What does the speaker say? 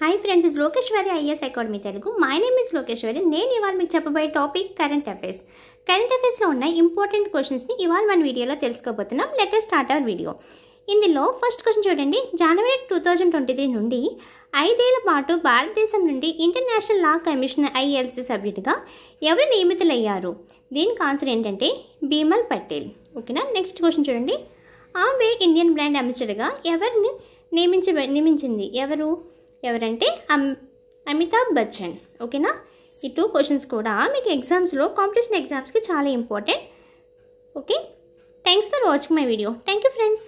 hi friends is Lokeshwari IS academy తెలుగు my name is Lokeshwari నేను ఇవాళ మీకు చెప్పబోయే టాపిక్ కరెంట్ అఫేర్స్ కరెంట్ అఫేర్స్లో ఉన్న ఇంపార్టెంట్ క్వశ్చన్స్ని ఇవాళ మన వీడియోలో తెలుసుకోబోతున్నాం లెటర్ స్టార్ట్ అవర్ వీడియో ఇందులో ఫస్ట్ క్వశ్చన్ చూడండి జనవరి టూ థౌజండ్ ట్వంటీ త్రీ నుండి ఐదేళ్ల పాటు భారతదేశం నుండి ఇంటర్నేషనల్ లా కమిషన్ ఐఎల్సీ సభ్యుడిగా ఎవరు నియమితులయ్యారు దీనికి ఆన్సర్ ఏంటంటే బీమల్ పటేల్ ఓకేనా నెక్స్ట్ క్వశ్చన్ చూడండి ఆంబే ఇండియన్ బ్రాండ్ అంబాసిడర్గా ఎవరిని నియమించ నియమించింది ఎవరు ఎవరంటే అమ్ అమితాబ్ బచ్చన్ ఓకేనా ఈ టూ క్వశ్చన్స్ కూడా మీకు ఎగ్జామ్స్లో కాంపిటీషన్ ఎగ్జామ్స్కి చాలా important okay thanks for watching my video thank you friends